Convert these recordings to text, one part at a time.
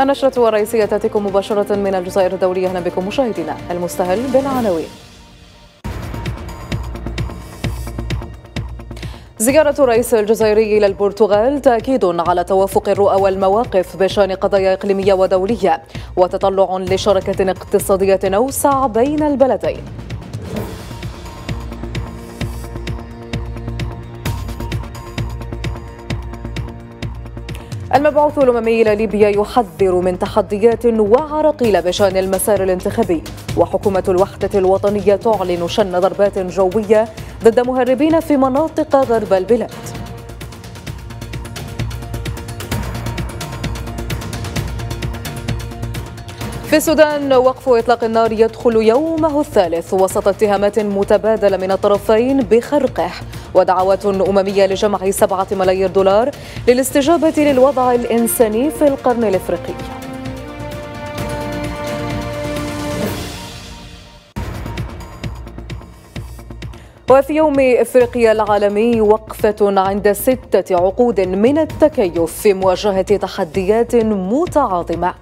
النشرة الرئيسية تأتيكم مباشرة من الجزائر الدولية أهلا بكم مشاهدينا المستهل بالعناوين زيارة الرئيس الجزائري إلى البرتغال تأكيد على توافق الرؤى والمواقف بشأن قضايا إقليمية ودولية وتطلع لشراكة اقتصادية أوسع بين البلدين المبعوث الأممي إلى ليبيا يحذر من تحديات وعراقيل بشأن المسار الانتخابي وحكومة الوحدة الوطنية تعلن شن ضربات جوية ضد مهربين في مناطق غرب البلاد في السودان وقف إطلاق النار يدخل يومه الثالث وسط اتهامات متبادلة من الطرفين بخرقه ودعوات أممية لجمع سبعة ملايير دولار للاستجابة للوضع الإنساني في القرن الإفريقي وفي يوم افريقيا العالمي وقفة عند ستة عقود من التكيف في مواجهة تحديات متعاظمة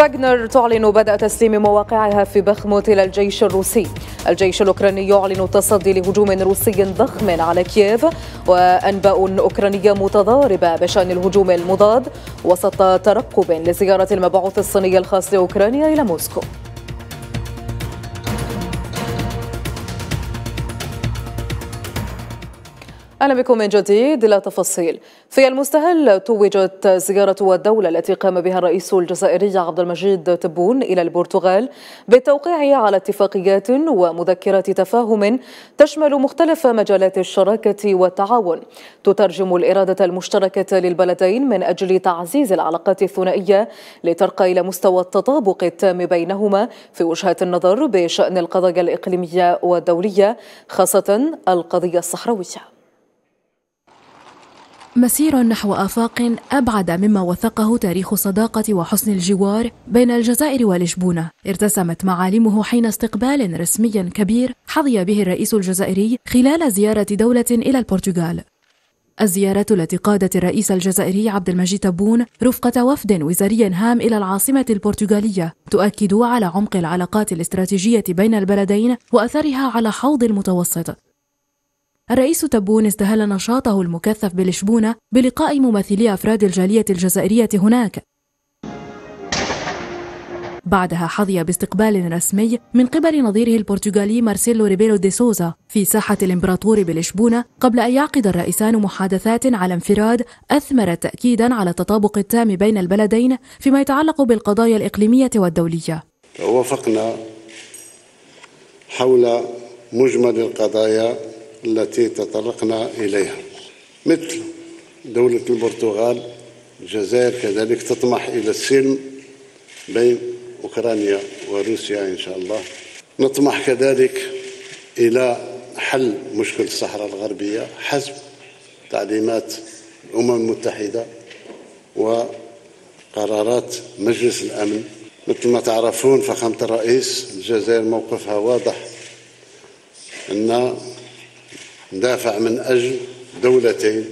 فاغنر تعلن بدء تسليم مواقعها في بخموت إلى الجيش الروسي الجيش الأوكراني يعلن التصدي لهجوم روسي ضخم على كييف وأنباء أوكرانية متضاربة بشأن الهجوم المضاد وسط ترقب لزيارة المبعوث الصيني الخاص لأوكرانيا إلى موسكو أهلا بكم من جديد إلى تفاصيل في المستهل توجت زيارة الدولة التي قام بها الرئيس الجزائري عبد المجيد تبون إلى البرتغال بالتوقيع على اتفاقيات ومذكرات تفاهم تشمل مختلف مجالات الشراكة والتعاون تترجم الإرادة المشتركة للبلدين من أجل تعزيز العلاقات الثنائية لترقى إلى مستوى التطابق التام بينهما في وجهات النظر بشأن القضايا الإقليمية والدولية خاصة القضية الصحراوية مسير نحو آفاق أبعد مما وثقه تاريخ الصداقة وحسن الجوار بين الجزائر ولشبونة ارتسمت معالمه حين استقبال رسمي كبير حظي به الرئيس الجزائري خلال زيارة دولة إلى البرتغال الزيارة التي قادت الرئيس الجزائري عبد المجيد تبون رفقة وفد وزاري هام إلى العاصمة البرتغالية تؤكد على عمق العلاقات الاستراتيجية بين البلدين وأثرها على حوض المتوسط الرئيس تبون استهل نشاطه المكثف بالشبونة بلقاء ممثلي أفراد الجالية الجزائرية هناك بعدها حظي باستقبال رسمي من قبل نظيره البرتغالي مارسيلو ريبيرو دي سوزا في ساحة الإمبراطور بلشبونة قبل أن يعقد الرئيسان محادثات على انفراد أثمرت تأكيدا على التطابق التام بين البلدين فيما يتعلق بالقضايا الإقليمية والدولية وافقنا حول مجمل القضايا التي تطرقنا إليها مثل دولة البرتغال الجزائر كذلك تطمح إلى السلم بين أوكرانيا وروسيا إن شاء الله نطمح كذلك إلى حل مشكل الصحراء الغربية حسب تعليمات الأمم المتحدة وقرارات مجلس الأمن مثل ما تعرفون فخامة الرئيس الجزائر موقفها واضح أن ندافع من أجل دولتين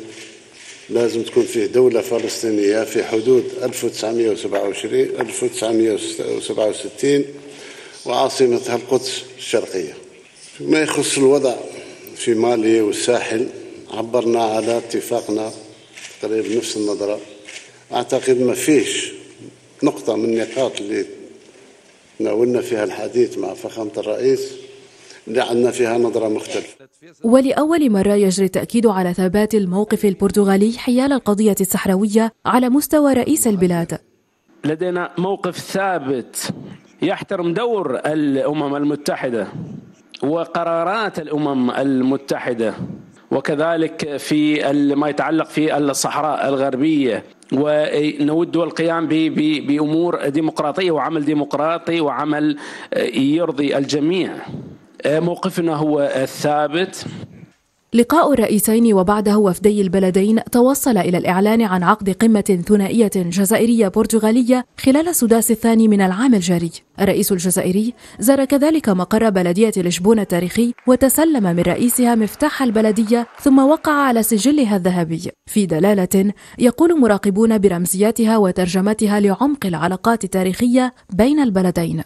لازم تكون فيه دولة فلسطينية في حدود 1927 1967 وعاصمتها القدس الشرقية ما يخص الوضع في مالي والساحل عبرنا على اتفاقنا تقريبا نفس النظرة أعتقد ما فيش نقطة من النقاط اللي ناولنا فيها الحديث مع فخامة الرئيس لعلنا فيها نظرة مختلفة ولأول مرة يجري التأكيد على ثبات الموقف البرتغالي حيال القضية الصحراوية على مستوى رئيس البلاد لدينا موقف ثابت يحترم دور الأمم المتحدة وقرارات الأمم المتحدة وكذلك في ما يتعلق في الصحراء الغربية ونود القيام بأمور ديمقراطية وعمل ديمقراطي وعمل يرضي الجميع آه، موقفنا هو الثابت لقاء الرئيسين وبعده وفدي البلدين توصل إلى الإعلان عن عقد قمة ثنائية جزائرية برتغالية خلال السداس الثاني من العام الجاري الرئيس الجزائري زار كذلك مقر بلدية لشبونة التاريخي وتسلم من رئيسها مفتاح البلدية ثم وقع على سجلها الذهبي في دلالة يقول مراقبون برمزياتها وترجمتها لعمق العلاقات التاريخية بين البلدين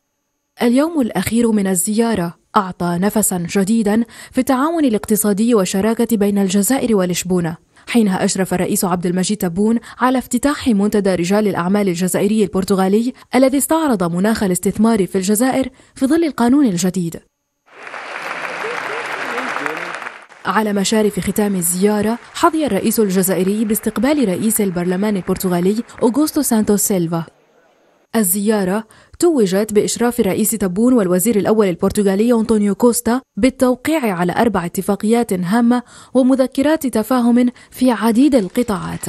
اليوم الأخير من الزيارة أعطى نفسا جديدا في التعاون الاقتصادي والشراكة بين الجزائر ولشبونة حينها أشرف الرئيس عبد المجيد تبون على افتتاح منتدى رجال الأعمال الجزائري البرتغالي الذي استعرض مناخ الاستثمار في الجزائر في ظل القانون الجديد على مشارف ختام الزيارة حظي الرئيس الجزائري باستقبال رئيس البرلمان البرتغالي أوغوستو سانتوس سيلفا الزيارة توجت بإشراف رئيس تبون والوزير الأول البرتغالي أنطونيو كوستا بالتوقيع على أربع اتفاقيات هامة ومذكرات تفاهم في عديد القطاعات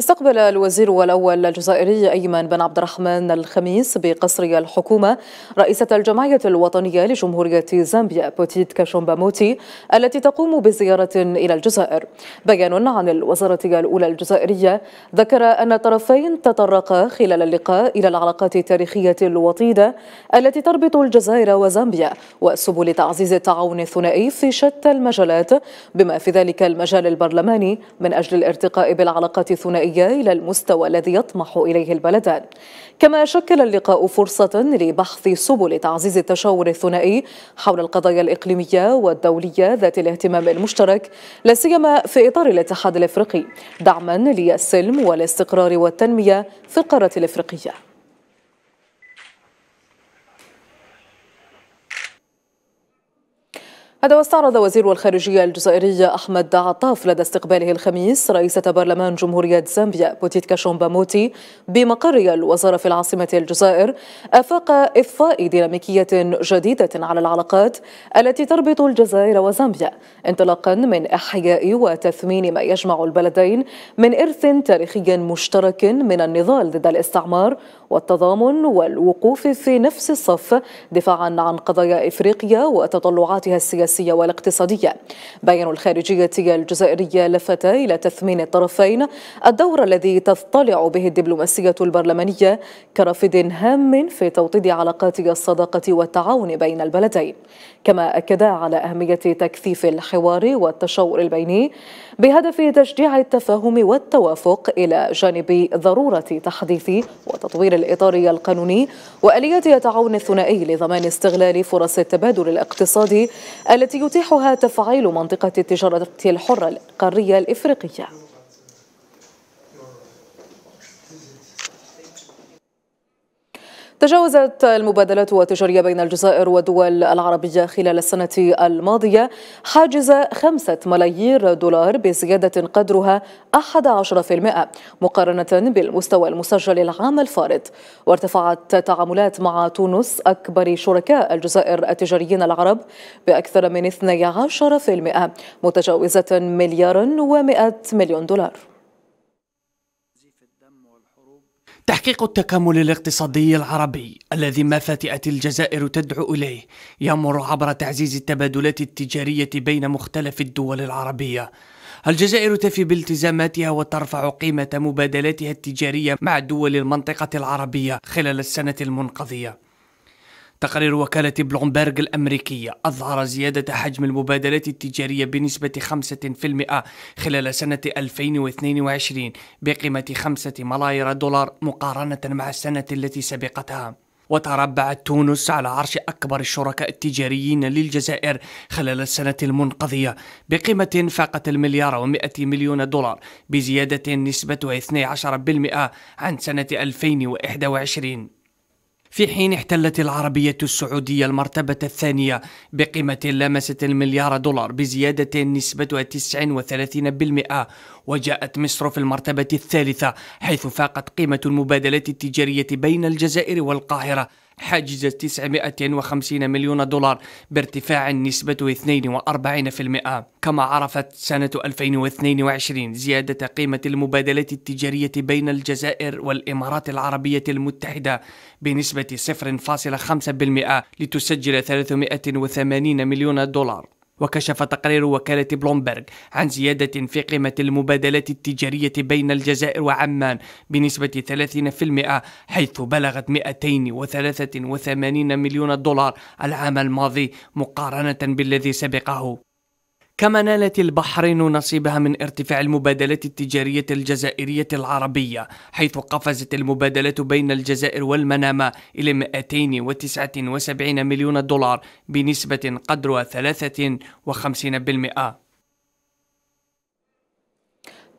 استقبل الوزير الأول الجزائري أيمن بن عبد الرحمن الخميس بقصر الحكومة رئيسة الجمعية الوطنية لجمهورية زامبيا بوتيت موتي التي تقوم بزيارة إلى الجزائر بيان عن الوزارة الأولى الجزائرية ذكر أن الطرفين تطرقا خلال اللقاء إلى العلاقات التاريخية الوطيدة التي تربط الجزائر وزامبيا وسبل تعزيز التعاون الثنائي في شتى المجالات بما في ذلك المجال البرلماني من أجل الارتقاء بالعلاقات الثنائية البيئية إلى المستوى الذي يطمح إليه البلدان كما شكل اللقاء فرصة لبحث سبل تعزيز التشاور الثنائي حول القضايا الإقليمية والدولية ذات الاهتمام المشترك لا سيما في إطار الاتحاد الإفريقي دعما للسلم والاستقرار والتنمية في القارة الإفريقية هذا واستعرض وزير الخارجية الجزائري أحمد عطاف لدى استقباله الخميس رئيسة برلمان جمهورية زامبيا بوتيتكا شومباموتي بمقر الوزارة في العاصمة الجزائر آفاق إضفاء ديناميكية جديدة على العلاقات التي تربط الجزائر وزامبيا انطلاقا من إحياء وتثمين ما يجمع البلدين من إرث تاريخي مشترك من النضال ضد الاستعمار والتضامن والوقوف في نفس الصف دفاعا عن قضايا إفريقيا وتطلعاتها السياسية السياسية والاقتصادية بيان الخارجية الجزائرية لفت إلى تثمين الطرفين الدور الذي تضطلع به الدبلوماسية البرلمانية كرافد هام في توطيد علاقات الصداقة والتعاون بين البلدين كما أكد على أهمية تكثيف الحوار والتشاور البيني بهدف تشجيع التفاهم والتوافق إلى جانب ضرورة تحديث وتطوير الإطار القانوني وآلية التعاون الثنائي لضمان استغلال فرص التبادل الاقتصادي التي يتيحها تفعيل منطقة التجارة الحرة القارية الإفريقية تجاوزت المبادلات التجارية بين الجزائر والدول العربية خلال السنة الماضية حاجز خمسة ملايير دولار بزيادة قدرها 11% مقارنة بالمستوى المسجل العام الفارط وارتفعت التعاملات مع تونس أكبر شركاء الجزائر التجاريين العرب بأكثر من 12% متجاوزة مليار و100 مليون دولار تحقيق التكامل الاقتصادي العربي الذي ما مفاتئة الجزائر تدعو إليه يمر عبر تعزيز التبادلات التجارية بين مختلف الدول العربية الجزائر تفي بالتزاماتها وترفع قيمة مبادلاتها التجارية مع دول المنطقة العربية خلال السنة المنقضية تقرير وكالة بلومبرغ الأمريكية أظهر زيادة حجم المبادلات التجارية بنسبة 5% خلال سنة 2022 بقيمة 5 ملايير دولار مقارنة مع السنة التي سبقتها وتربعت تونس على عرش أكبر الشركاء التجاريين للجزائر خلال السنة المنقضية بقيمة فاقت المليار و100 مليون دولار بزيادة نسبة 12% عن سنة 2021 في حين احتلت العربية السعودية المرتبة الثانية بقيمة لامست المليار دولار بزيادة نسبتها 39% وجاءت مصر في المرتبة الثالثة حيث فاقت قيمة المبادلات التجارية بين الجزائر والقاهرة حاجز 950 مليون دولار بارتفاع نسبته 42% كما عرفت سنة 2022 زيادة قيمة المبادلات التجارية بين الجزائر والإمارات العربية المتحدة بنسبة 0.5% لتسجل 380 مليون دولار وكشف تقرير وكالة بلومبرغ عن زيادة في قيمة المبادلات التجارية بين الجزائر وعمان بنسبة 30% حيث بلغت 283 مليون دولار العام الماضي مقارنة بالذي سبقه كما نالت البحرين نصيبها من ارتفاع المبادلات التجارية الجزائرية العربية حيث قفزت المبادلة بين الجزائر والمنامة إلى 279 مليون دولار بنسبة قدرها 53%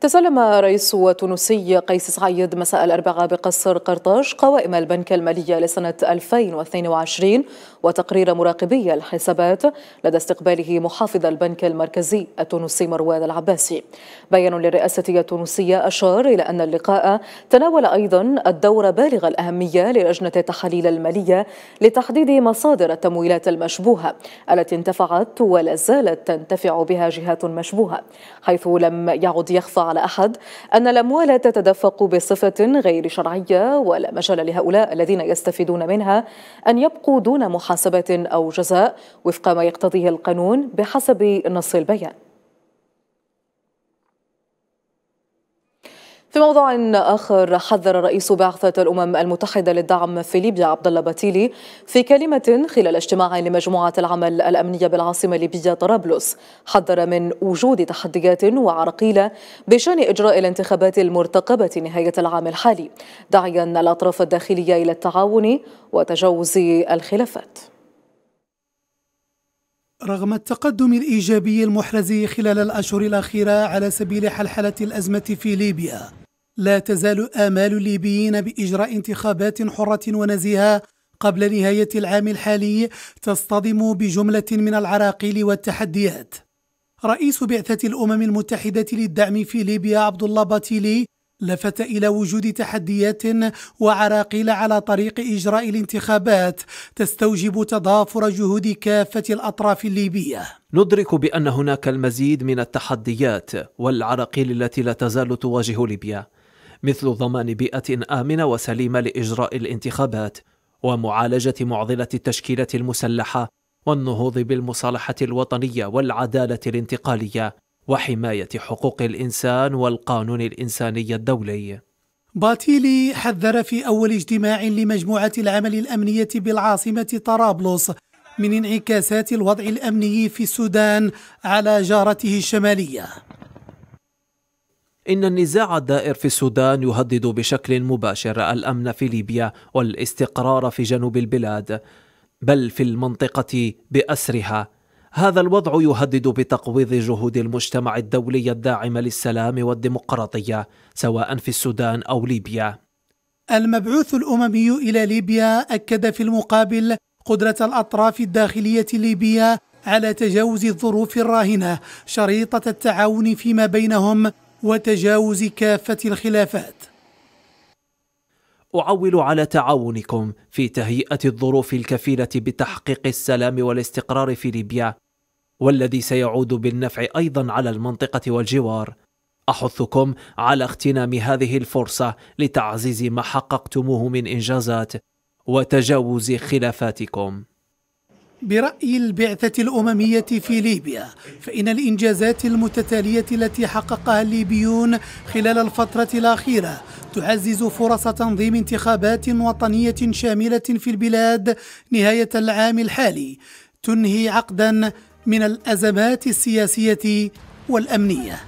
تسلم رئيس تونسي قيس سعيد مساء الأربعاء بقصر قرطاج قوائم البنك المالية لسنة 2022 وتقرير مراقبي الحسابات لدى استقباله محافظ البنك المركزي التونسي مروان العباسي بيان للرئاسة التونسية أشار إلى أن اللقاء تناول أيضا الدور بالغ الأهمية للجنة التحاليل المالية لتحديد مصادر التمويلات المشبوهة التي انتفعت ولا زالت تنتفع بها جهات مشبوهة حيث لم يعد يخفى على أحد أن الأموال تتدفق بصفة غير شرعية ولا مجال لهؤلاء الذين يستفيدون منها أن يبقوا دون محاسبة أو جزاء وفق ما يقتضيه القانون بحسب نص البيان في موضوع آخر حذر رئيس بعثة الأمم المتحدة للدعم في ليبيا عبد الله باتيلي في كلمة خلال اجتماع لمجموعة العمل الأمنية بالعاصمة الليبية طرابلس حذر من وجود تحديات وعرقيله بشأن إجراء الانتخابات المرتقبة نهاية العام الحالي داعيا الأطراف الداخلية إلى التعاون وتجاوز الخلافات رغم التقدم الإيجابي المحرز خلال الأشهر الأخيرة على سبيل حلحلة الأزمة في ليبيا لا تزال آمال الليبيين بإجراء انتخابات حرة ونزيهة قبل نهاية العام الحالي تصطدم بجملة من العراقيل والتحديات. رئيس بعثة الأمم المتحدة للدعم في ليبيا عبد الله باتيلي لفت إلى وجود تحديات وعراقيل على طريق إجراء الانتخابات تستوجب تضافر جهود كافة الأطراف الليبية. ندرك بان هناك المزيد من التحديات والعراقيل التي لا تزال تواجه ليبيا مثل ضمان بيئة آمنة وسليمة لإجراء الانتخابات ومعالجة معضلة التشكيلة المسلحة والنهوض بالمصالحة الوطنية والعدالة الانتقالية وحماية حقوق الإنسان والقانون الإنساني الدولي. باتيلي حذر في أول اجتماع لمجموعة العمل الأمنية بالعاصمة طرابلس من انعكاسات الوضع الأمني في السودان على جارته الشمالية. إن النزاع الدائر في السودان يهدد بشكل مباشر الأمن في ليبيا والاستقرار في جنوب البلاد بل في المنطقة بأسرها هذا الوضع يهدد بتقويض جهود المجتمع الدولي الداعم للسلام والديمقراطية سواء في السودان أو ليبيا المبعوث الأممي إلى ليبيا أكد في المقابل قدرة الأطراف الداخلية الليبية على تجاوز الظروف الراهنة شريطة التعاون فيما بينهم وتجاوز كافة الخلافات أعول على تعاونكم في تهيئة الظروف الكفيلة بتحقيق السلام والاستقرار في ليبيا والذي سيعود بالنفع أيضا على المنطقة والجوار أحثكم على اغتنام هذه الفرصة لتعزيز ما حققتموه من إنجازات وتجاوز خلافاتكم برأي البعثة الأممية في ليبيا فإن الإنجازات المتتالية التي حققها الليبيون خلال الفترة الأخيرة تعزز فرص تنظيم انتخابات وطنية شاملة في البلاد نهاية العام الحالي تنهي عقدا من الأزمات السياسية والأمنية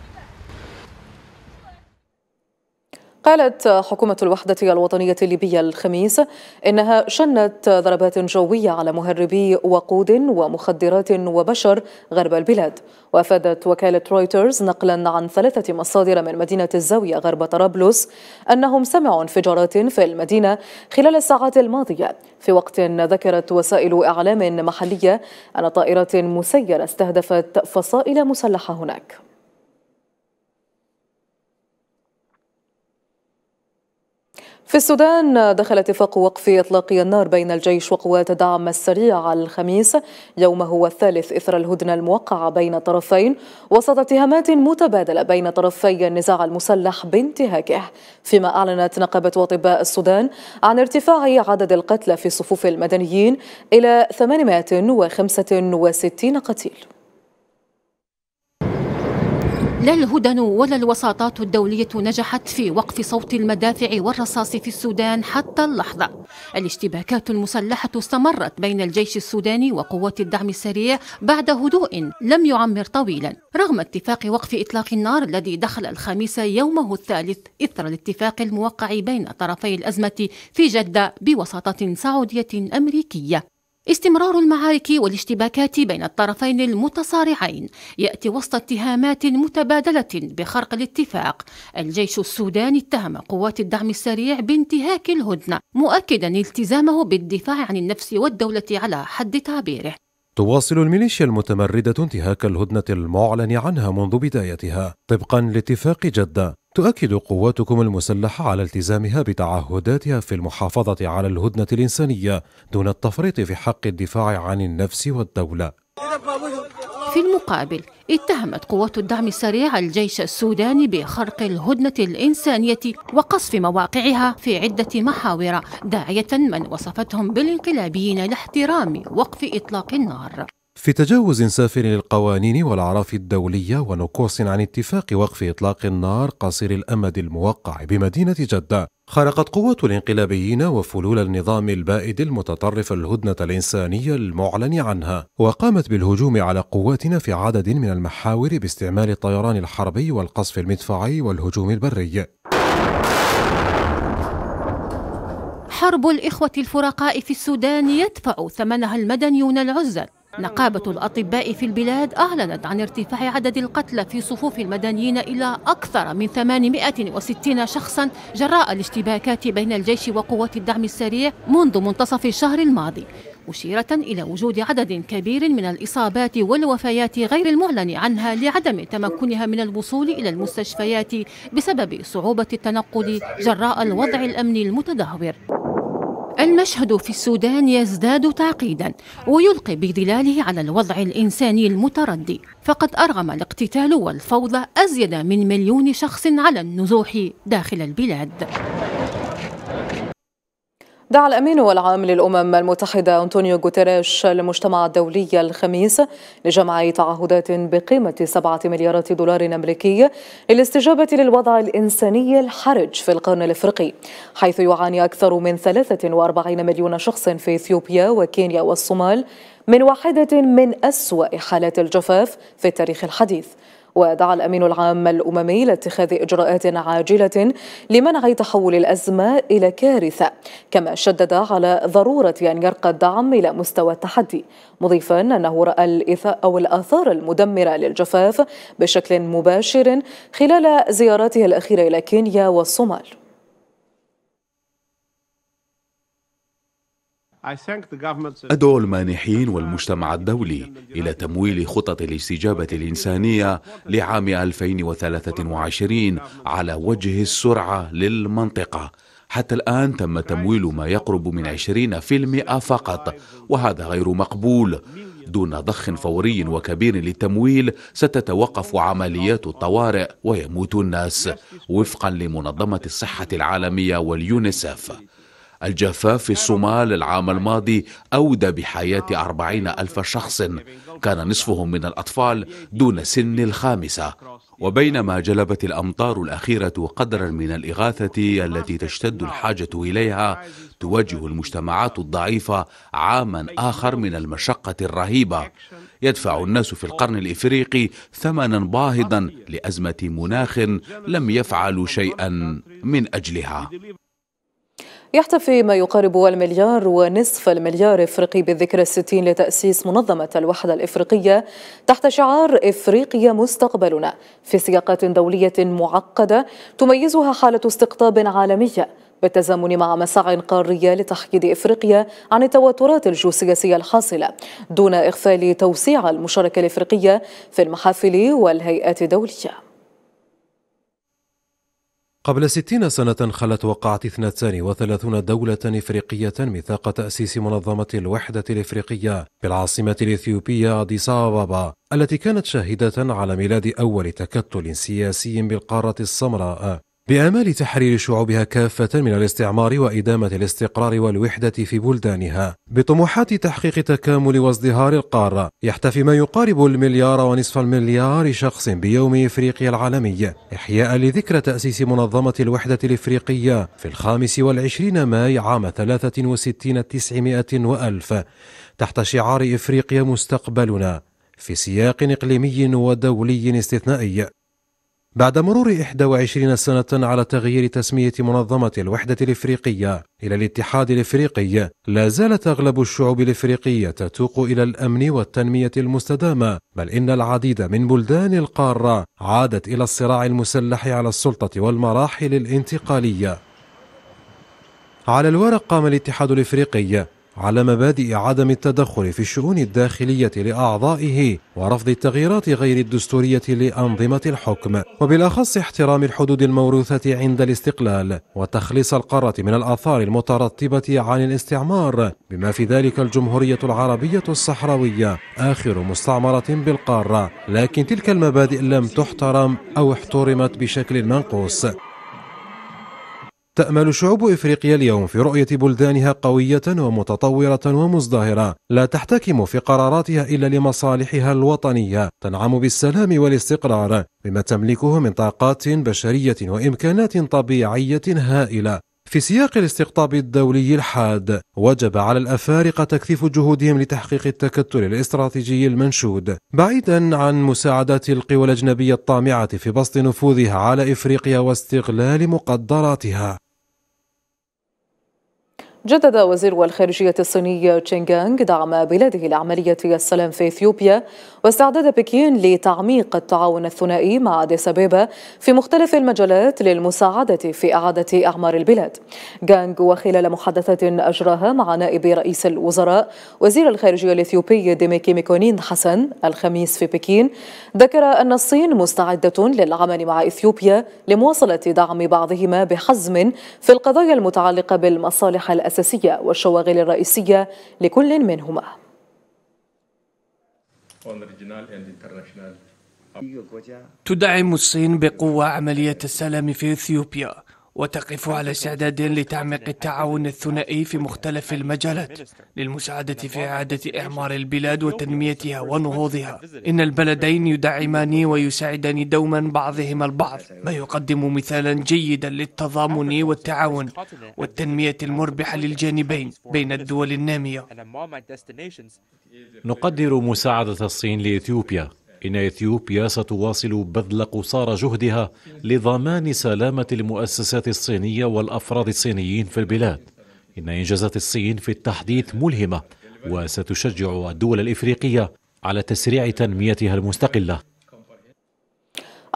قالت حكومة الوحدة الوطنية الليبية الخميس إنها شنت ضربات جوية على مهربي وقود ومخدرات وبشر غرب البلاد وأفادت وكالة رويترز نقلا عن ثلاثة مصادر من مدينة الزاوية غرب طرابلس أنهم سمعوا انفجارات في المدينة خلال الساعات الماضية في وقت ذكرت وسائل إعلام محلية أن طائرات مسيرة استهدفت فصائل مسلحة هناك في السودان دخل اتفاق وقف إطلاق النار بين الجيش وقوات دعم السريع الخميس يومه الثالث إثر الهدنة الموقعة بين طرفين وسط اتهامات متبادلة بين طرفي النزاع المسلح بانتهاكه فيما أعلنت نقابة اطباء السودان عن ارتفاع عدد القتلى في صفوف المدنيين إلى 865 قتيل لا الهدن ولا الوساطات الدولية نجحت في وقف صوت المدافع والرصاص في السودان حتى اللحظة الاشتباكات المسلحة استمرت بين الجيش السوداني وقوات الدعم السريع بعد هدوء لم يعمر طويلا رغم اتفاق وقف إطلاق النار الذي دخل الخميس يومه الثالث إثر الاتفاق الموقع بين طرفي الأزمة في جدة بوساطة سعودية أمريكية استمرار المعارك والاشتباكات بين الطرفين المتصارعين ياتي وسط اتهامات متبادله بخرق الاتفاق الجيش السوداني اتهم قوات الدعم السريع بانتهاك الهدنه مؤكدا التزامه بالدفاع عن النفس والدوله على حد تعبيره تواصل الميليشيا المتمردة انتهاك الهدنة المعلن عنها منذ بدايتها طبقا لاتفاق جدة تؤكد قواتكم المسلحة على التزامها بتعهداتها في المحافظة على الهدنة الإنسانية دون التفريط في حق الدفاع عن النفس والدولة في المقابل اتهمت قوات الدعم السريع الجيش السوداني بخرق الهدنة الإنسانية وقصف مواقعها في عدة محاور داعية من وصفتهم بالانقلابيين لاحترام وقف إطلاق النار في تجاوز سافر للقوانين والأعراف الدولية ونكوص عن اتفاق وقف إطلاق النار قصير الأمد الموقع بمدينة جدة خرقت قوات الانقلابيين وفلول النظام البائد المتطرف الهدنة الإنسانية المعلن عنها وقامت بالهجوم على قواتنا في عدد من المحاور باستعمال الطيران الحربي والقصف المدفعي والهجوم البري حرب الإخوة الفرقاء في السودان يدفع ثمنها المدنيون العزل نقابة الأطباء في البلاد أعلنت عن ارتفاع عدد القتلى في صفوف المدنيين إلى أكثر من 860 شخصا جراء الاشتباكات بين الجيش وقوات الدعم السريع منذ منتصف الشهر الماضي مشيرة إلى وجود عدد كبير من الإصابات والوفيات غير المعلن عنها لعدم تمكنها من الوصول إلى المستشفيات بسبب صعوبة التنقل جراء الوضع الأمني المتدهور المشهد في السودان يزداد تعقيدا ويلقي بظلاله على الوضع الانساني المتردي فقد ارغم الاقتتال والفوضى ازيد من مليون شخص على النزوح داخل البلاد دعا الأمين العام للأمم المتحدة أنطونيو غوتيريش المجتمع الدولي الخميس لجمع تعهدات بقيمة سبعة مليارات دولار أمريكي للاستجابة للوضع الإنساني الحرج في القرن الإفريقي حيث يعاني أكثر من 43 مليون شخص في إثيوبيا وكينيا والصومال من واحدة من أسوأ حالات الجفاف في التاريخ الحديث ودعا الأمين العام الأممي لاتخاذ إجراءات عاجلة لمنع تحول الأزمة إلى كارثة كما شدد على ضرورة أن يرقى الدعم إلى مستوى التحدي مضيفا أنه رأى الإثاء أو الآثار المدمرة للجفاف بشكل مباشر خلال زياراته الأخيرة إلى كينيا والصومال أدعو المانحين والمجتمع الدولي إلى تمويل خطط الاستجابة الإنسانية لعام 2023 على وجه السرعة للمنطقة حتى الآن تم تمويل ما يقرب من 20% فقط وهذا غير مقبول دون ضخ فوري وكبير للتمويل ستتوقف عمليات الطوارئ ويموت الناس وفقا لمنظمة الصحة العالمية واليونيسف الجفاف في الصومال أيوة. العام الماضي أودى بحياة أربعين ألف شخص كان نصفهم من الأطفال دون سن الخامسة وبينما جلبت الأمطار الأخيرة قدرا من الإغاثة التي تشتد الحاجة إليها تواجه المجتمعات الضعيفة عاما آخر من المشقة الرهيبة يدفع الناس في القرن الإفريقي ثمنا باهظا لأزمة مناخ لم يفعلوا شيئا من أجلها يحتفي ما يقارب المليار ونصف المليار إفريقي بالذكرى الستين لتأسيس منظمة الوحدة الإفريقية تحت شعار إفريقيا مستقبلنا في سياقات دولية معقدة تميزها حالة استقطاب عالمية بالتزامن مع مساع قارية لتحييد إفريقيا عن التوترات الجيوسياسية الحاصلة دون إغفال توسيع المشاركة الإفريقية في المحافل والهيئات الدولية قبل ستين سنة خلت وقعت 32 دولة إفريقية ميثاق تأسيس منظمة الوحدة الإفريقية بالعاصمة الإثيوبية أديس أبابا التي كانت شاهدة على ميلاد أول تكتل سياسي بالقارة السمراء بآمال تحرير شعوبها كافة من الاستعمار وإدامة الاستقرار والوحدة في بلدانها بطموحات تحقيق تكامل وازدهار القارة يحتفي ما يقارب المليار ونصف المليار شخص بيوم إفريقيا العالمي إحياء لذكرى تأسيس منظمة الوحدة الإفريقية في الخامس والعشرين ماي عام 63 تسعمائه وألف تحت شعار إفريقيا مستقبلنا في سياق إقليمي ودولي استثنائي بعد مرور 21 سنة على تغيير تسمية منظمة الوحدة الإفريقية إلى الاتحاد الإفريقي، لا زالت أغلب الشعوب الإفريقية تتوق إلى الأمن والتنمية المستدامة، بل إن العديد من بلدان القارة عادت إلى الصراع المسلح على السلطة والمراحل الانتقالية. على الورق قام الاتحاد الافريقي على مبادئ عدم التدخل في الشؤون الداخلية لأعضائه ورفض التغييرات غير الدستورية لأنظمة الحكم وبالأخص احترام الحدود الموروثة عند الاستقلال وتخليص القارة من الآثار المترتبة عن الاستعمار بما في ذلك الجمهورية العربية الصحراوية آخر مستعمرة بالقارة لكن تلك المبادئ لم تحترم أو احترمت بشكل منقوص تأمل شعوب إفريقيا اليوم في رؤية بلدانها قوية ومتطورة ومزدهرة لا تحتكم في قراراتها إلا لمصالحها الوطنية تنعم بالسلام والاستقرار بما تملكه من طاقات بشرية وإمكانات طبيعية هائلة في سياق الاستقطاب الدولي الحاد وجب على الأفارقة تكثيف جهودهم لتحقيق التكتل الاستراتيجي المنشود بعيدا عن مساعدات القوى الأجنبية الطامعة في بسط نفوذها على إفريقيا واستغلال مقدراتها جدد وزير الخارجية الصيني تشينغانغ دعم بلاده لعملية السلام في إثيوبيا واستعداد بكين لتعميق التعاون الثنائي مع أديس أبيبا في مختلف المجالات للمساعدة في إعادة أعمار البلاد. غانغ وخلال محادثة أجراها مع نائب رئيس الوزراء وزير الخارجية الإثيوبي ديميكي ميكونين حسن الخميس في بكين ذكر أن الصين مستعدة للعمل مع إثيوبيا لمواصلة دعم بعضهما بحزم في القضايا المتعلقة بالمصالح الأساسية الأساسية والشواغل الرئيسية لكل منهما تدعم الصين بقوة عملية السلام في إثيوبيا وتقف على استعداد لتعميق التعاون الثنائي في مختلف المجالات للمساعدة في إعادة إعمار البلاد وتنميتها ونهوضها إن البلدين يدعمان ويساعدان دوما بعضهما البعض ما يقدم مثالا جيدا للتضامن والتعاون والتنمية المربحة للجانبين بين الدول النامية نقدر مساعدة الصين لإثيوبيا إن إثيوبيا ستواصل بذل قصارى جهدها لضمان سلامة المؤسسات الصينية والأفراد الصينيين في البلاد إن إنجازات الصين في التحديث ملهمة وستشجع الدول الإفريقية على تسريع تنميتها المستقلة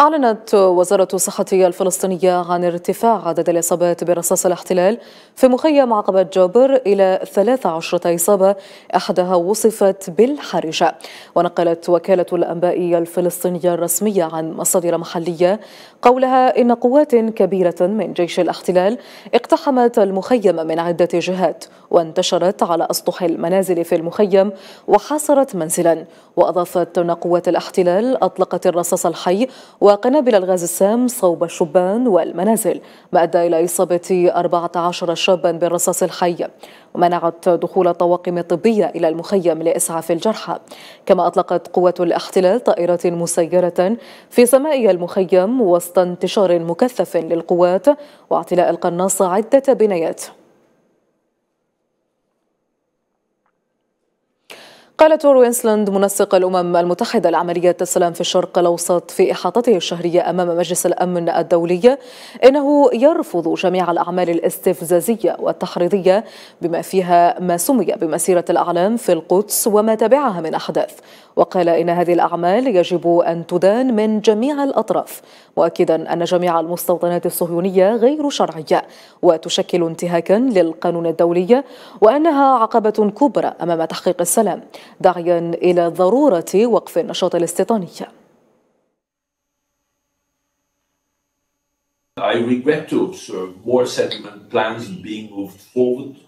أعلنت وزارة الصحة الفلسطينية عن ارتفاع عدد الإصابات برصاص الاحتلال في مخيم عقبة جابر إلى 13 إصابة أحدها وصفت بالحرجة ونقلت وكالة الأنباء الفلسطينية الرسمية عن مصادر محلية قولها إن قوات كبيرة من جيش الاحتلال اقتحمت المخيم من عدة جهات وانتشرت على أسطح المنازل في المخيم وحاصرت منزلا وأضافت أن قوات الاحتلال أطلقت الرصاص الحي وقنابل الغاز السام صوب الشبان والمنازل ما أدى إلى إصابة 14 شابا بالرصاص الحي ومنعت دخول طواقم طبية إلى المخيم لإسعاف الجرحى كما أطلقت قوة الاحتلال طائرات مسيرة في سماء المخيم وسط انتشار مكثف للقوات واعتلاء القناص عدة بنايات قال تور وينسلاند منسق الأمم المتحدة لعمليات السلام في الشرق الأوسط في إحاطته الشهرية أمام مجلس الأمن الدولي إنه يرفض جميع الأعمال الاستفزازية والتحريضية بما فيها ما سمي بمسيرة الأعلام في القدس وما تبعها من أحداث وقال إن هذه الأعمال يجب أن تدان من جميع الأطراف مؤكدا أن جميع المستوطنات الصهيونية غير شرعية وتشكل انتهاكا للقانون الدولي وأنها عقبة كبرى أمام تحقيق السلام داعيا إلى ضرورة وقف النشاط الاستيطاني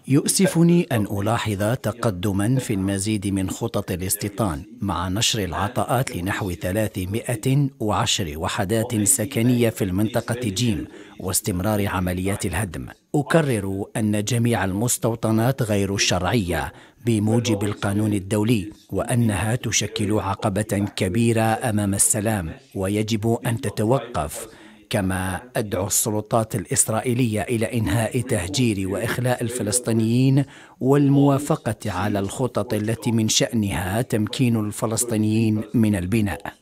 يؤسفني أن ألاحظ تقدما في المزيد من خطط الاستيطان مع نشر العطاءات لنحو 310 وحدات سكنية في المنطقة جيم واستمرار عمليات الهدم أكرر أن جميع المستوطنات غير الشرعية بموجب القانون الدولي وأنها تشكل عقبة كبيرة أمام السلام ويجب أن تتوقف كما أدعو السلطات الإسرائيلية إلى إنهاء تهجير وإخلاء الفلسطينيين والموافقة على الخطط التي من شأنها تمكين الفلسطينيين من البناء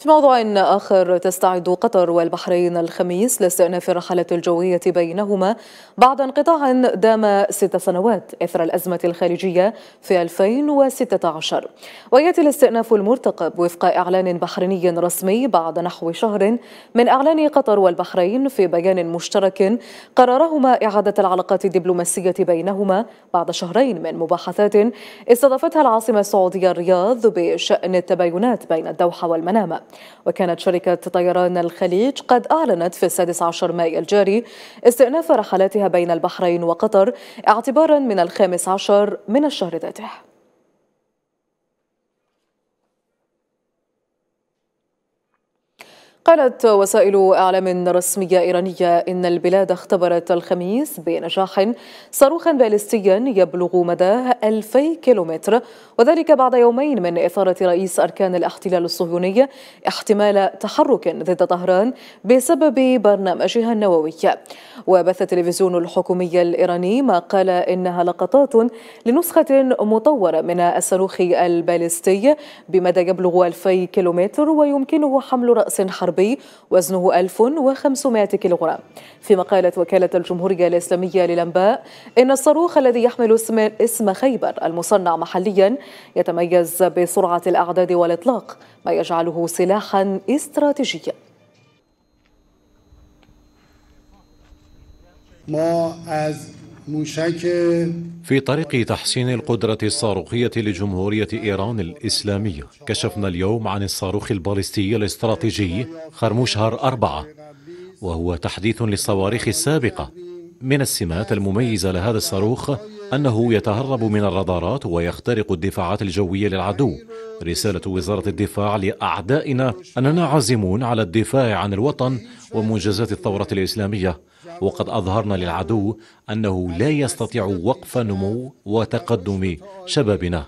في موضوع آخر تستعد قطر والبحرين الخميس لاستئناف الرحلة الجوية بينهما بعد انقطاع دام ست سنوات إثر الأزمة الخارجية في 2016 ويأتي الاستئناف المرتقب وفق إعلان بحريني رسمي بعد نحو شهر من إعلان قطر والبحرين في بيان مشترك قررهما إعادة العلاقات الدبلوماسية بينهما بعد شهرين من مباحثات استضافتها العاصمة السعودية الرياض بشأن التباينات بين الدوحة والمنامة وكانت شركة طيران الخليج قد أعلنت في السادس عشر ماي الجاري استئناف رحلاتها بين البحرين وقطر اعتبارا من الخامس عشر من الشهر ذاته قالت وسائل أعلام رسمية إيرانية إن البلاد اختبرت الخميس بنجاح صاروخا باليستيا يبلغ مداه 2000 كيلومتر وذلك بعد يومين من إثارة رئيس أركان الاحتلال الصهيوني احتمال تحرك ضد طهران بسبب برنامجها النووي وبث التلفزيون الحكومي الإيراني ما قال إنها لقطات لنسخة مطورة من الصاروخ الباليستي بمدى يبلغ 2000 كيلومتر ويمكنه حمل رأس حرب الغربي وزنه 1500 كيلوغرام فيما قالت وكالة الجمهورية الإسلامية للأنباء إن الصاروخ الذي يحمل اسم خيبر المصنع محليا يتميز بسرعة الأعداد والإطلاق ما يجعله سلاحا استراتيجيا more as في طريق تحسين القدرة الصاروخية لجمهورية إيران الإسلامية كشفنا اليوم عن الصاروخ البالستي الاستراتيجي خرموشهر أربعة وهو تحديث للصواريخ السابقة من السمات المميزة لهذا الصاروخ أنه يتهرب من الرادارات ويخترق الدفاعات الجوية للعدو رسالة وزارة الدفاع لأعدائنا أننا عازمون على الدفاع عن الوطن ومنجزات الثورة الإسلامية وقد أظهرنا للعدو أنه لا يستطيع وقف نمو وتقدم شبابنا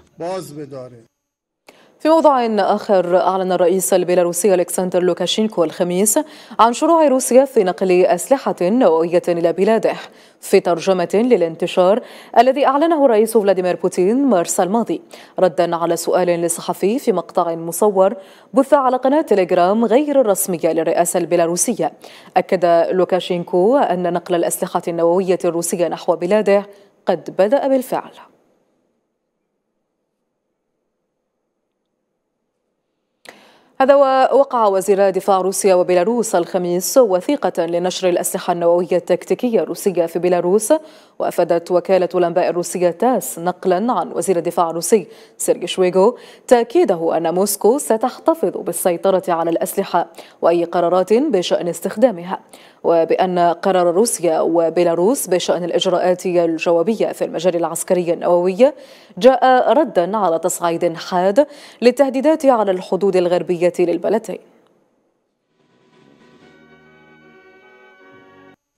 في موضع آخر أعلن الرئيس البيلاروسي ألكسندر لوكاشينكو الخميس عن شروع روسيا في نقل أسلحة نووية إلى بلاده في ترجمة للانتشار الذي أعلنه الرئيس فلاديمير بوتين مارس الماضي ردا على سؤال لصحفي في مقطع مصور بث على قناة تليجرام غير الرسمية للرئاسة البيلاروسية أكد لوكاشينكو أن نقل الأسلحة النووية الروسية نحو بلاده قد بدأ بالفعل هذا ووقع وزير دفاع روسيا وبيلاروس الخميس وثيقة لنشر الأسلحة النووية التكتيكية الروسية في بيلاروس وأفادت وكالة الأنباء الروسية تاس نقلا عن وزير الدفاع الروسي سيرجي شويغو تأكيده أن موسكو ستحتفظ بالسيطرة على الأسلحة وأي قرارات بشأن استخدامها وبأن قرار روسيا وبيلاروس بشأن الإجراءات الجوابية في المجال العسكري النووي جاء ردا على تصعيد حاد للتهديدات على الحدود الغربية للبلدين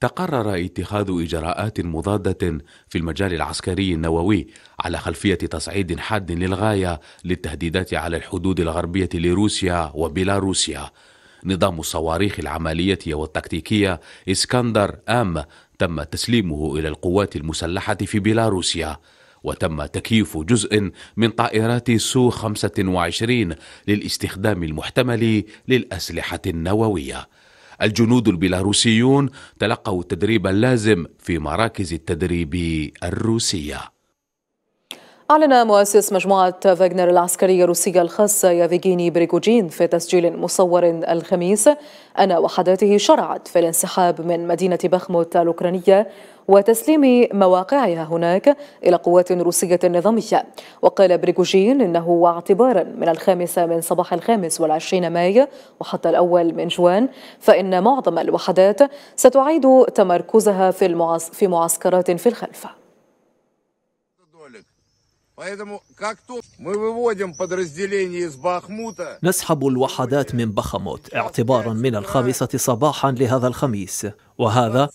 تقرر اتخاذ اجراءات مضاده في المجال العسكري النووي على خلفيه تصعيد حاد للغايه للتهديدات على الحدود الغربيه لروسيا وبيلاروسيا نظام الصواريخ العملية والتكتيكية إسكندر آم تم تسليمه إلى القوات المسلحة في بيلاروسيا وتم تكييف جزء من طائرات سو 25 للاستخدام المحتمل للأسلحة النووية الجنود البيلاروسيون تلقوا التدريب اللازم في مراكز التدريب الروسيه أعلن مؤسس مجموعة فاغنر العسكرية الروسية الخاصة يافيجيني بريغوجين في تسجيل مصور الخميس أن وحداته شرعت في الانسحاب من مدينة بخموت الأوكرانية وتسليم مواقعها هناك إلى قوات روسية نظامية وقال بريغوجين إنه اعتبارا من الخامسة من صباح الخامس والعشرين مايو وحتى الأول من جوان فإن معظم الوحدات ستعيد تمركزها في, المعس في معسكرات في الخلف نسحب الوحدات من بخموت اعتبارا من الخامسة صباحا لهذا الخميس وهذا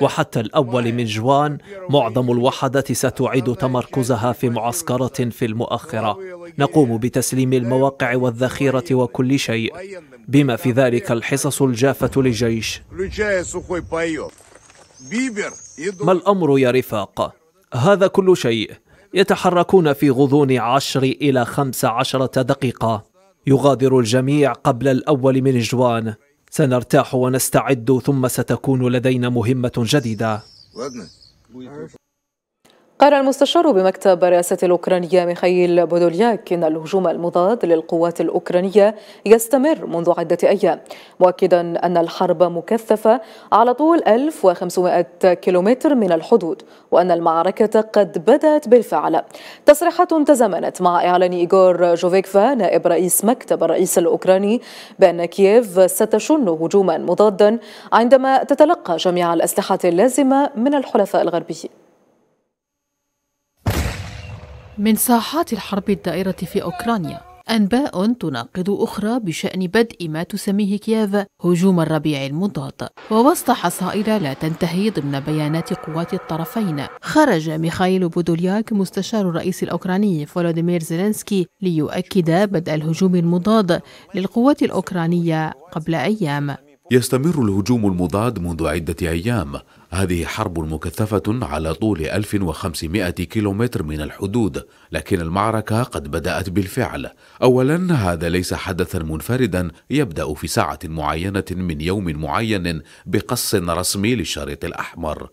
وحتى الأول من جوان معظم الوحدات ستعيد تمركزها في معسكرة في المؤخرة نقوم بتسليم المواقع والذخيرة وكل شيء بما في ذلك الحصص الجافة للجيش ما الأمر يا رفاق؟ هذا كل شيء يتحركون في غضون عشر إلى خمس عشرة دقيقة يغادر الجميع قبل الأول من جوان سنرتاح ونستعد ثم ستكون لدينا مهمة جديدة قال المستشار بمكتب الرئاسة الأوكرانية ميخائيل بودولياك إن الهجوم المضاد للقوات الأوكرانية يستمر منذ عدة أيام مؤكدا أن الحرب مكثفة على طول 1500 كيلومتر من الحدود وأن المعركة قد بدأت بالفعل تصريحات تزامنت مع إعلان إيغور جوفيكفا نائب رئيس مكتب الرئيس الأوكراني بأن كييف ستشن هجوما مضادا عندما تتلقى جميع الأسلحة اللازمة من الحلفاء الغربيين من ساحات الحرب الدائرة في أوكرانيا أنباء تناقض أخرى بشأن بدء ما تسميه كييف هجوم الربيع المضاد ووسط حصائل لا تنتهي ضمن بيانات قوات الطرفين خرج ميخائيل بودولياك مستشار الرئيس الأوكراني فولوديمير زيلنسكي ليؤكد بدء الهجوم المضاد للقوات الأوكرانية قبل أيام يستمر الهجوم المضاد منذ عدة أيام هذه حرب مكثفة على طول 1500 كيلومتر من الحدود، لكن المعركة قد بدأت بالفعل. أولاً هذا ليس حدثاً منفردا يبدأ في ساعة معينة من يوم معين بقص رسمي للشريط الأحمر.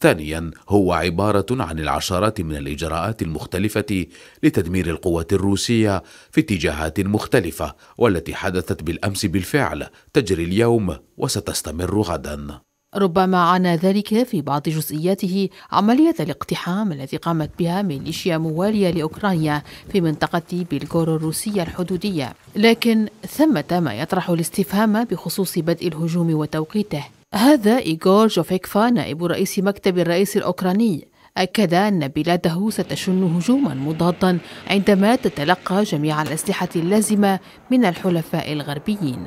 ثانيا هو عبارة عن العشرات من الإجراءات المختلفة لتدمير القوات الروسية في اتجاهات مختلفة والتي حدثت بالأمس بالفعل تجري اليوم وستستمر غدا. ربما عانى ذلك في بعض جزئياته عملية الاقتحام التي قامت بها ميليشيا موالية لأوكرانيا في منطقة بيلغورو الروسية الحدودية لكن ثمة ما يطرح الاستفهام بخصوص بدء الهجوم وتوقيته هذا إيغور جوفيكفا نائب رئيس مكتب الرئيس الأوكراني أكد أن بلاده ستشن هجوما مضادا عندما تتلقى جميع الأسلحة اللازمة من الحلفاء الغربيين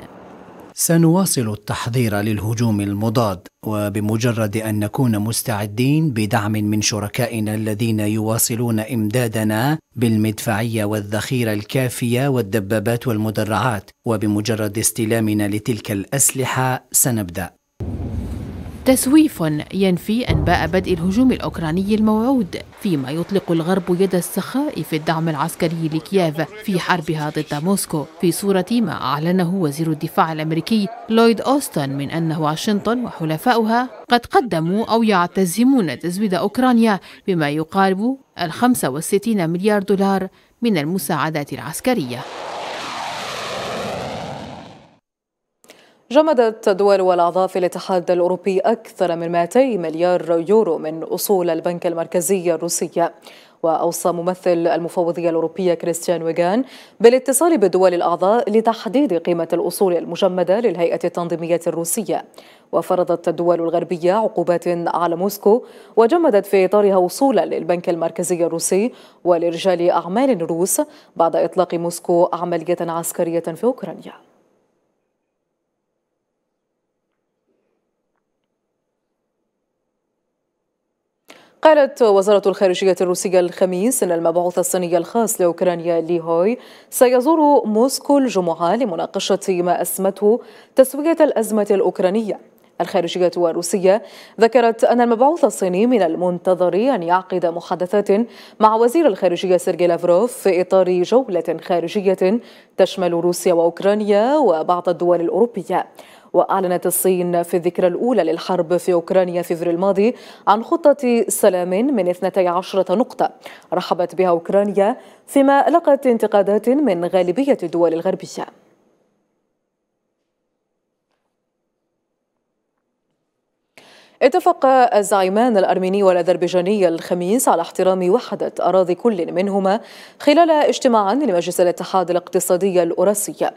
سنواصل التحضير للهجوم المضاد وبمجرد ان نكون مستعدين بدعم من شركائنا الذين يواصلون امدادنا بالمدفعيه والذخيره الكافيه والدبابات والمدرعات وبمجرد استلامنا لتلك الاسلحه سنبدا تسويف ينفي أنباء بدء الهجوم الأوكراني الموعود فيما يطلق الغرب يد السخاء في الدعم العسكري لكييف في حربها ضد موسكو في صورة ما أعلنه وزير الدفاع الأمريكي لويد أوستن من أن واشنطن وحلفاؤها قد قدموا أو يعتزمون تزويد أوكرانيا بما يقارب ال 65 مليار دولار من المساعدات العسكرية جمدت دول والأعضاء في الاتحاد الأوروبي أكثر من 200 مليار يورو من أصول البنك المركزي الروسي وأوصى ممثل المفوضية الأوروبية كريستيان ويغان بالاتصال بالدول الأعضاء لتحديد قيمة الأصول المجمدة للهيئة التنظيمية الروسية وفرضت الدول الغربية عقوبات على موسكو وجمدت في إطارها أصولا للبنك المركزي الروسي ولرجال أعمال روس بعد إطلاق موسكو عملية عسكرية في أوكرانيا قالت وزارة الخارجية الروسية الخميس أن المبعوث الصيني الخاص لأوكرانيا لي هوي سيزور موسكو الجمعة لمناقشة ما أسمته تسوية الأزمة الأوكرانية الخارجية الروسية ذكرت أن المبعوث الصيني من المنتظر أن يعقد محادثات مع وزير الخارجية سيرجي لافروف في إطار جولة خارجية تشمل روسيا وأوكرانيا وبعض الدول الأوروبية وأعلنت الصين في الذكرى الأولى للحرب في أوكرانيا في فبراير الماضي عن خطة سلام من 12 نقطة رحبت بها أوكرانيا فيما لقت انتقادات من غالبية الدول الغربية اتفق الزعيمان الأرميني والأذربيجاني الخميس على احترام وحدة أراضي كل منهما خلال اجتماع لمجلس الاتحاد الاقتصادي الأوراسي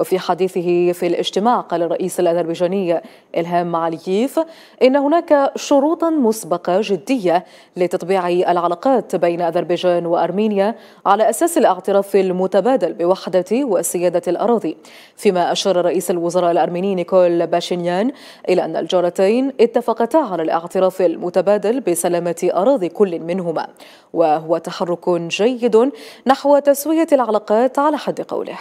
وفي حديثه في الاجتماع قال الرئيس الأذربيجاني إلهام علييف إن هناك شروطا مسبقة جدية لتطبيع العلاقات بين أذربيجان وأرمينيا على أساس الاعتراف المتبادل بوحدة وسيادة الأراضي فيما أشار رئيس الوزراء الأرميني نيكول باشينيان إلى أن الجارتين اتفقت على الاعتراف المتبادل بسلامة أراضي كل منهما وهو تحرك جيد نحو تسوية العلاقات على حد قوله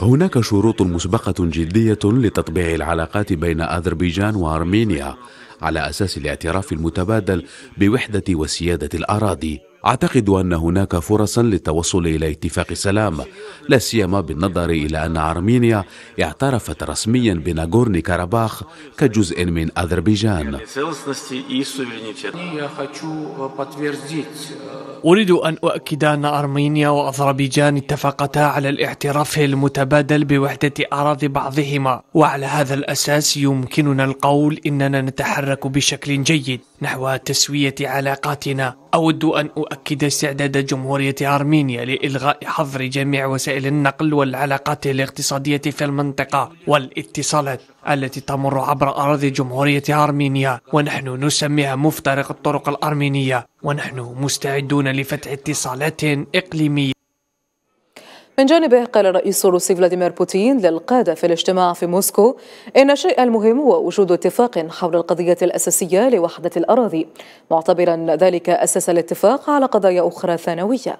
هناك شروط مسبقة جدية لتطبيع العلاقات بين أذربيجان وأرمينيا على أساس الاعتراف المتبادل بوحدة وسيادة الأراضي اعتقد ان هناك فرصا للتوصل الى اتفاق سلام لا سيما بالنظر الى ان ارمينيا اعترفت رسميا بناغورني كاراباخ كجزء من اذربيجان اريد ان اؤكد ان ارمينيا واذربيجان اتفقتا على الاعتراف المتبادل بوحده اراضي بعضهما وعلى هذا الاساس يمكننا القول اننا نتحرك بشكل جيد نحو تسوية علاقاتنا أود أن أؤكد استعداد جمهورية أرمينيا لإلغاء حظر جميع وسائل النقل والعلاقات الاقتصادية في المنطقة والاتصالات التي تمر عبر أراضي جمهورية أرمينيا ونحن نسميها مفترق الطرق الأرمينية ونحن مستعدون لفتح اتصالات إقليمية من جانبه قال الرئيس الروسي فلاديمير بوتين للقادة في الاجتماع في موسكو إن الشيء المهم هو وجود اتفاق حول القضية الأساسية لوحدة الأراضي معتبرا ذلك أساس الاتفاق على قضايا أخرى ثانوية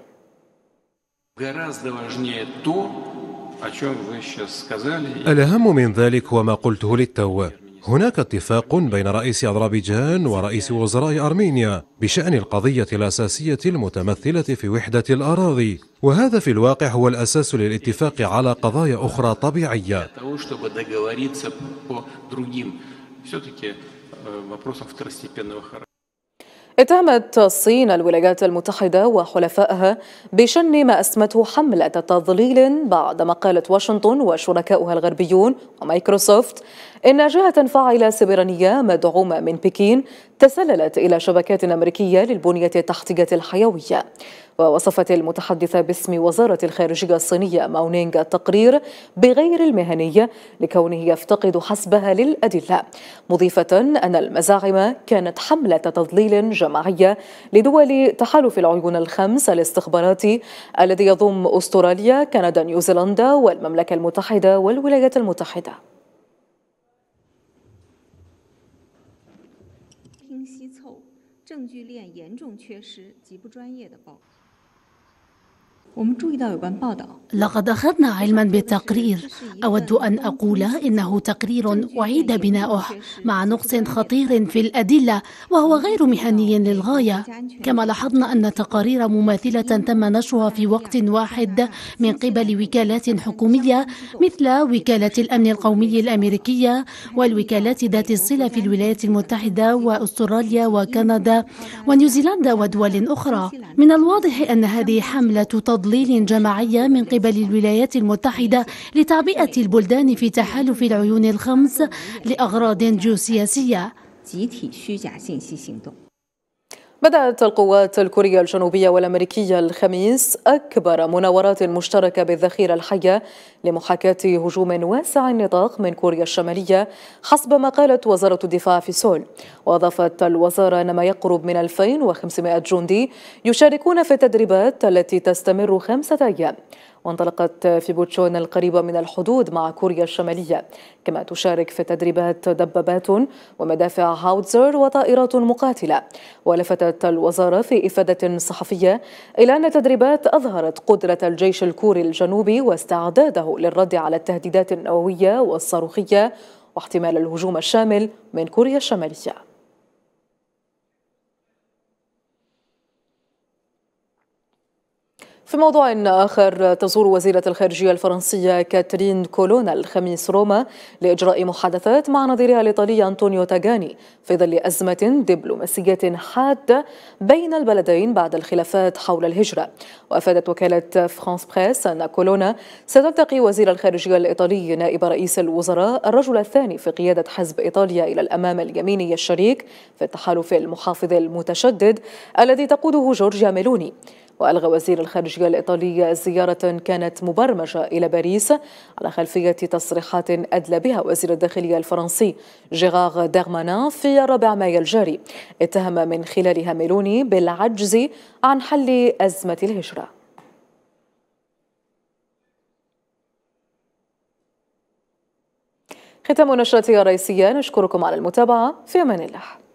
الأهم من ذلك هو ما قلته للتو هناك اتفاق بين رئيس أذربيجان ورئيس وزراء أرمينيا بشأن القضية الأساسية المتمثلة في وحدة الأراضي وهذا في الواقع هو الأساس للاتفاق على قضايا أخرى طبيعية اتهمت الصين الولايات المتحدة وحلفائها بشن ما اسمته حملة تضليل بعدما قالت واشنطن وشركاؤها الغربيون ومايكروسوفت إن جهة فاعلة سبرانية مدعومة من بكين تسللت إلى شبكات أمريكية للبنية التحتية الحيوية ووصفت المتحدثة باسم وزارة الخارجية الصينية ماونينغ التقرير بغير المهني لكونه يفتقد حسبها للأدلة مضيفة أن المزاعم كانت حملة تضليل جماعية لدول تحالف العيون الخمس الاستخباراتي الذي يضم أستراليا كندا نيوزيلندا والمملكة المتحدة والولايات المتحدة لقد أخذنا علما بالتقرير أود أن أقول إنه تقرير أعيد بناؤه مع نقص خطير في الأدلة وهو غير مهني للغاية كما لاحظنا أن تقارير مماثلة تم نشرها في وقت واحد من قبل وكالات حكومية مثل وكالة الأمن القومي الأمريكية والوكالات ذات الصلة في الولايات المتحدة وأستراليا وكندا ونيوزيلندا ودول أخرى من الواضح أن هذه حملة تضل تضليل جماعية من قبل الولايات المتحدة لتعبئة البلدان في تحالف العيون الخمس لأغراض جيوسياسية بدأت القوات الكورية الجنوبية والأمريكية الخميس أكبر مناورات مشتركة بالذخيرة الحية لمحاكاة هجوم واسع النطاق من كوريا الشمالية حسب ما قالت وزارة الدفاع في سول وأضافت الوزارة أن ما يقرب من 2500 جندي يشاركون في التدريبات التي تستمر خمسة أيام وانطلقت في بوتشون القريبة من الحدود مع كوريا الشمالية كما تشارك في التدريبات دبابات ومدافع هاوتزر وطائرات مقاتلة ولفتت الوزارة في إفادة صحفية إلى أن التدريبات أظهرت قدرة الجيش الكوري الجنوبي واستعداده للرد على التهديدات النووية والصاروخية واحتمال الهجوم الشامل من كوريا الشمالية في موضوع آخر تزور وزيرة الخارجية الفرنسية كاترين كولونا الخميس روما لإجراء محادثات مع نظيرها الإيطالي أنطونيو تاجاني في ظل أزمة دبلوماسية حادة بين البلدين بعد الخلافات حول الهجرة وأفادت وكالة فرانس بريس أن كولونا ستلتقي وزير الخارجية الإيطالي نائب رئيس الوزراء الرجل الثاني في قيادة حزب إيطاليا إلى الأمام اليميني الشريك في التحالف المحافظ المتشدد الذي تقوده جورجيا ميلوني وألغى وزير الخارجية الإيطالية زيارة كانت مبرمجة إلى باريس على خلفية تصريحات أدلى بها وزير الداخلية الفرنسي جيرار داغمانا في رابع مايو الجاري اتهم من خلالها ميلوني بالعجز عن حل أزمة الهجرة ختام نشرتي الرئيسية نشكركم على المتابعة في أمان الله